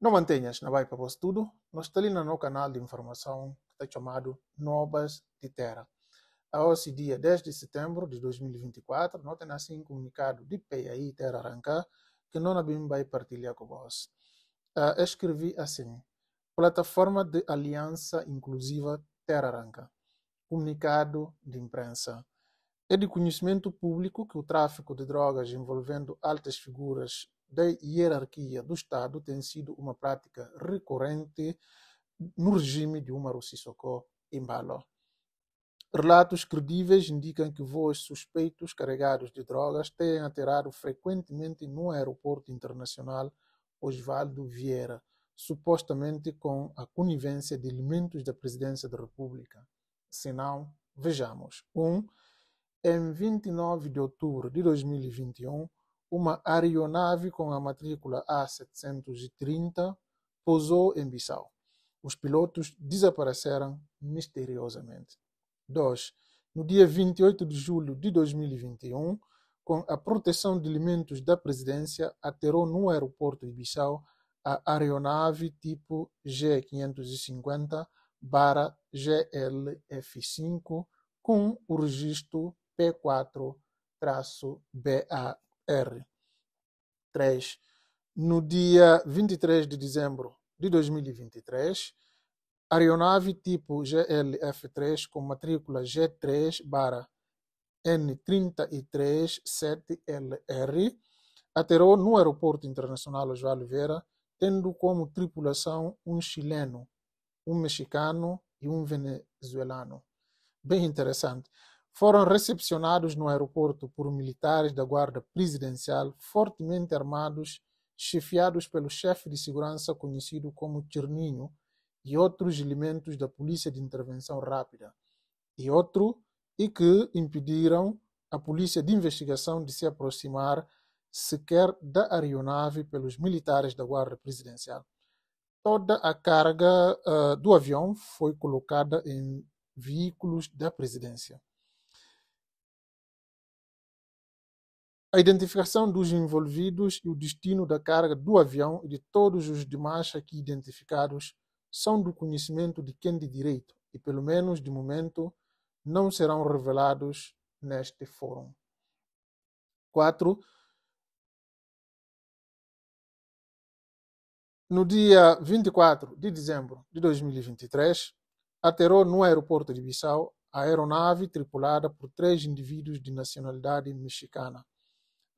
Não mantenhas na para você Tudo, nós está ali no canal de informação que está chamado Novas de Terra. A hoje, dia 10 de setembro de 2024, nós temos assim um comunicado de PAI Terra Arrancar que não abrimos vai partilhar com você. Uh, ah, escrevi assim, Plataforma de Aliança Inclusiva Terra Arranca, comunicado de imprensa. É de conhecimento público que o tráfico de drogas envolvendo altas figuras da hierarquia do Estado tem sido uma prática recorrente no regime de Umaru Sissoko Baló. Relatos credíveis indicam que voos suspeitos carregados de drogas têm aterrado frequentemente no aeroporto internacional Osvaldo Vieira, supostamente com a conivência de elementos da Presidência da República. Se não, vejamos. 1. Um, em 29 de outubro de 2021, uma aeronave com a matrícula A730 pousou em Bissau. Os pilotos desapareceram misteriosamente. 2. No dia 28 de julho de 2021, com a proteção de alimentos da presidência, aterrou no aeroporto de Bissau a aeronave tipo G550 barra GLF5 com o registro P4-BA R. 3. No dia 23 de dezembro de 2023, aeronave tipo GLF3 com matrícula G3 barra N337LR aterrou no Aeroporto Internacional Osvaldo Vera, tendo como tripulação um chileno, um mexicano e um venezuelano. Bem interessante foram recepcionados no aeroporto por militares da Guarda Presidencial fortemente armados, chefiados pelo chefe de segurança conhecido como Tirninho e outros elementos da Polícia de Intervenção Rápida, e outro, e que impediram a Polícia de Investigação de se aproximar sequer da aeronave pelos militares da Guarda Presidencial. Toda a carga uh, do avião foi colocada em veículos da presidência. a identificação dos envolvidos e o destino da carga do avião e de todos os demais aqui identificados são do conhecimento de quem de direito e, pelo menos de momento, não serão revelados neste fórum. 4. No dia 24 de dezembro de 2023, aterrou no aeroporto de Bissau a aeronave tripulada por três indivíduos de nacionalidade mexicana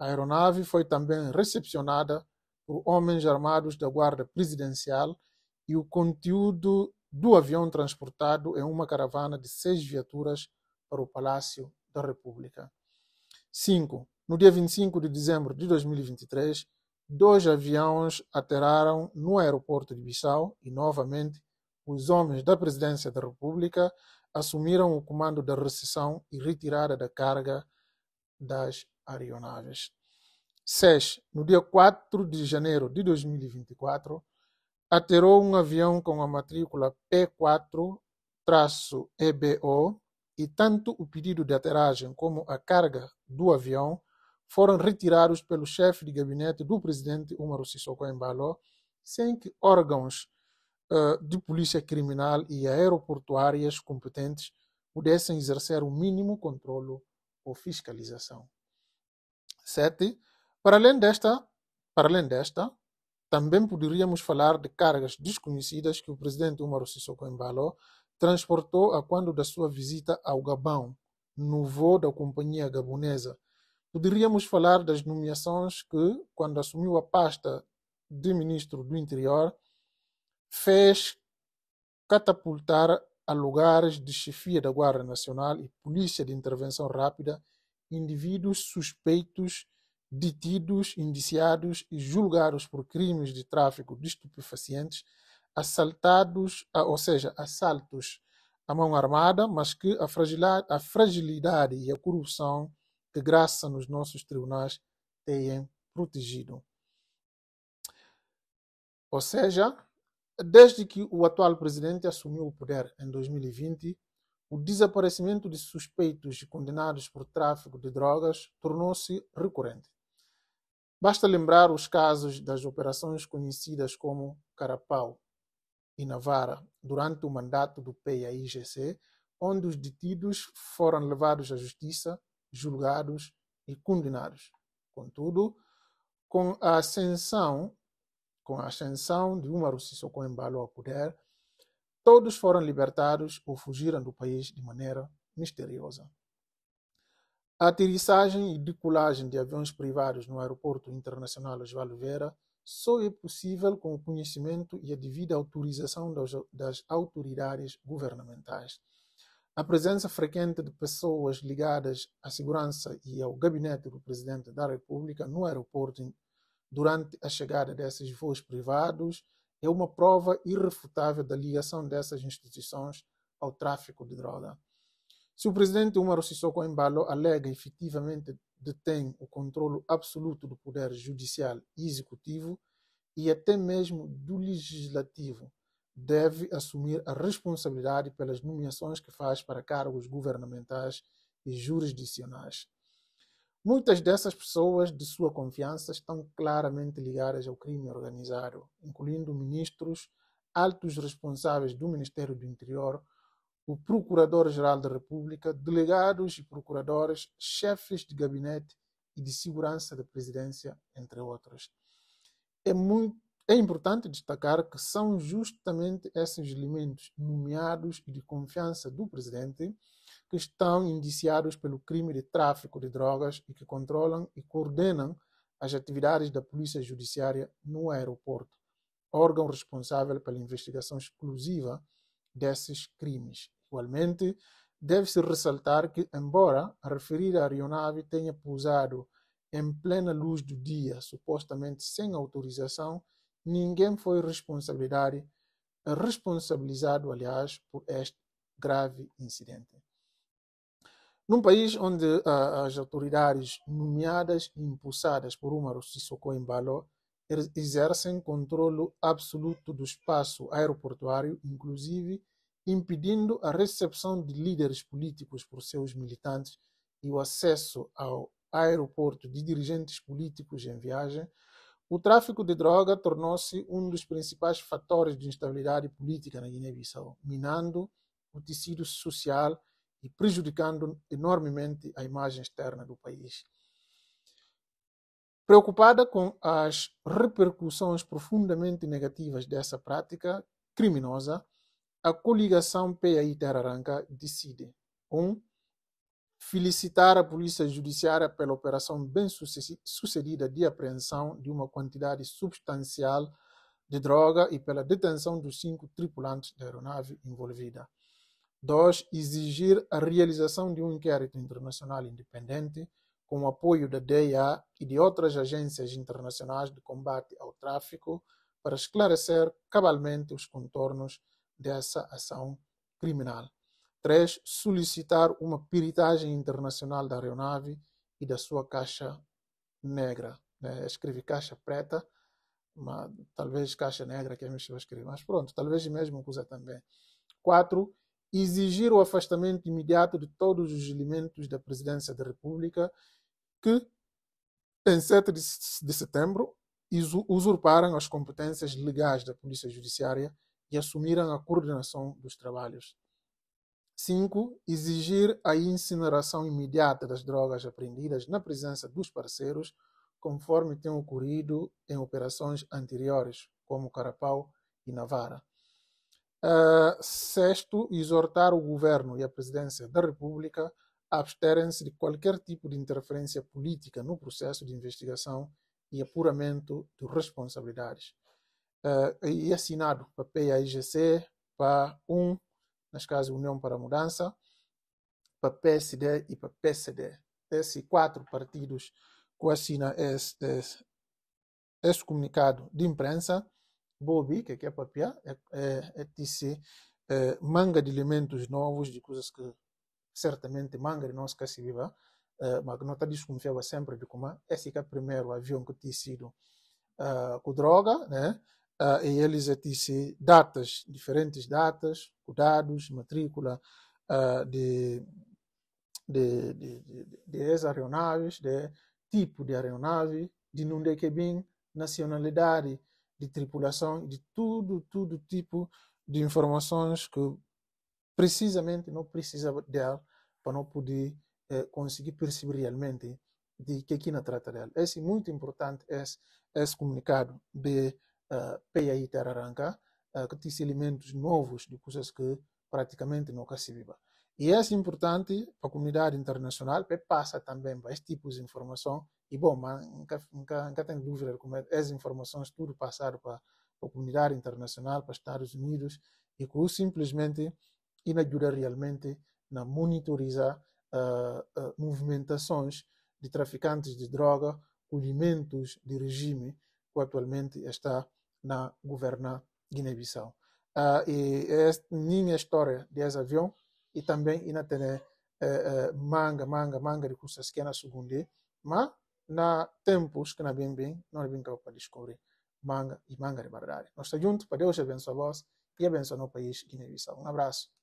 a aeronave foi também recepcionada por homens armados da Guarda Presidencial e o conteúdo do avião transportado em uma caravana de seis viaturas para o Palácio da República. 5. No dia 25 de dezembro de 2023, dois aviões aterraram no aeroporto de Bissau e, novamente, os homens da Presidência da República assumiram o comando da recessão e retirada da carga das aeronaves. 6. No dia 4 de janeiro de 2024, aterrou um avião com a matrícula P4-EBO e tanto o pedido de aterragem como a carga do avião foram retirados pelo chefe de gabinete do presidente Umaru Sissoko Embalo, sem que órgãos uh, de polícia criminal e aeroportuárias competentes pudessem exercer o mínimo controlo ou fiscalização. 7. Para além desta, para além desta, também poderíamos falar de cargas desconhecidas que o presidente Umaru Sissoko Embalo transportou a quando da sua visita ao Gabão, no voo da companhia gabonesa. Poderíamos falar das nomeações que, quando assumiu a pasta de ministro do interior, fez catapultar a lugares de chefia da Guarda Nacional e Polícia de Intervenção Rápida indivíduos suspeitos, detidos, indiciados e julgados por crimes de tráfico de estupefacientes, assaltados, ou seja, assaltos à mão armada, mas que a fragilidade, a fragilidade e a corrupção que graça nos nossos tribunais têm protegido. Ou seja, desde que o atual presidente assumiu o poder em 2020, o desaparecimento de suspeitos e condenados por tráfico de drogas tornou-se recorrente. Basta lembrar os casos das operações conhecidas como Carapau e Navara durante o mandato do PAIGC, onde os detidos foram levados à justiça, julgados e condenados. Contudo, com a ascensão, com a ascensão de Umaru Sissoko Embalo ao poder, Todos foram libertados ou fugiram do país de maneira misteriosa. A aterrissagem e decolagem de aviões privados no Aeroporto Internacional Osvaldo Vera só é possível com o conhecimento e a devida autorização das autoridades governamentais. A presença frequente de pessoas ligadas à segurança e ao gabinete do Presidente da República no aeroporto durante a chegada desses voos privados é uma prova irrefutável da ligação dessas instituições ao tráfico de droga. Se o presidente Umaru Sissoko Embalo alega efetivamente detém o controle absoluto do poder judicial e executivo e até mesmo do legislativo, deve assumir a responsabilidade pelas nomeações que faz para cargos governamentais e jurisdicionais. Muitas dessas pessoas de sua confiança estão claramente ligadas ao crime organizado, incluindo ministros, altos responsáveis do Ministério do Interior, o Procurador-Geral da República, delegados e procuradores, chefes de gabinete e de segurança da presidência, entre outros. É muito é importante destacar que são justamente esses elementos nomeados e de confiança do presidente que estão indiciados pelo crime de tráfico de drogas e que controlam e coordenam as atividades da Polícia Judiciária no aeroporto, órgão responsável pela investigação exclusiva desses crimes. Igualmente, deve-se ressaltar que, embora a referida aeronave tenha pousado em plena luz do dia, supostamente sem autorização, Ninguém foi responsabilidade, responsabilizado, aliás, por este grave incidente. Num país onde as autoridades nomeadas e impulsadas por Umaru Sissoko Embalo exercem controle absoluto do espaço aeroportuário, inclusive impedindo a recepção de líderes políticos por seus militantes e o acesso ao aeroporto de dirigentes políticos em viagem, o tráfico de droga tornou-se um dos principais fatores de instabilidade política na Guiné-Bissau, minando o tecido social e prejudicando enormemente a imagem externa do país. Preocupada com as repercussões profundamente negativas dessa prática criminosa, a coligação PAI Terra Aranca decide: 1. Um, felicitar a Polícia Judiciária pela operação bem sucedida de apreensão de uma quantidade substancial de droga e pela detenção dos cinco tripulantes da aeronave envolvida. 2. Exigir a realização de um inquérito internacional independente com o apoio da DEA e de outras agências internacionais de combate ao tráfico para esclarecer cabalmente os contornos dessa ação criminal. 3. Solicitar uma peritagem internacional da aeronave e da sua caixa negra. Né? Escrevi caixa preta, mas talvez caixa negra que a minha escrever, mas pronto, talvez mesmo coisa também. 4. Exigir o afastamento imediato de todos os elementos da Presidência da República que, em 7 de setembro, usurparam as competências legais da Polícia Judiciária e assumiram a coordenação dos trabalhos. Cinco, exigir a incineração imediata das drogas apreendidas na presença dos parceiros, conforme tem ocorrido em operações anteriores, como Carapau e Navara Uh, sexto, exortar o governo e a presidência da República a absterem-se de qualquer tipo de interferência política no processo de investigação e apuramento de responsabilidades. Uh, e assinado para PAIGC, para 1 neste caso União para a Mudança, para PSD e para PSD. Esses quatro partidos que assinam este, comunicado de imprensa, Bobi, que é, é papia, é, é, é, disse, é, manga de elementos novos, de coisas que certamente manga de nós que se viva, é, mas que não está desconfiava sempre de como é. esse que é o primeiro avião que tinha sido uh, com droga, né? uh, e eles é disse datas, diferentes datas, dados, matrícula uh, de, de, de, de, de aeronaves, de tipo de aeronave, de onde é que bem, nacionalidade, de tripulação, de tudo, tudo tipo de informações que precisamente não precisa dela para não poder eh, conseguir perceber realmente de que que na trata dela. Esse é muito importante, esse, esse comunicado de uh, e Tararanca, eh, que tem elementos novos de coisas que praticamente nunca se viva. E é importante assim, para a comunidade internacional, que passa também para este tipo de informação. E bom, mas nunca, nunca, nunca tem dúvida como é essas informações tudo passar para, para a comunidade internacional, para os Estados Unidos, e que simplesmente e ajuda realmente na monitorizar uh, eh, uh, eh, movimentações de traficantes de droga, colhimentos de regime que atualmente está na governar Guiné-Bissau. Uh, e é minha história de avião e também ainda tem uh, uh, manga, manga, manga de coisas que é na segunda, mas na tempos que na bem bem, não é bem para descobrir manga e manga de verdade. Nós estamos juntos, para Deus abençoe vós e abençoe o país Guiné-Bissau. Um abraço.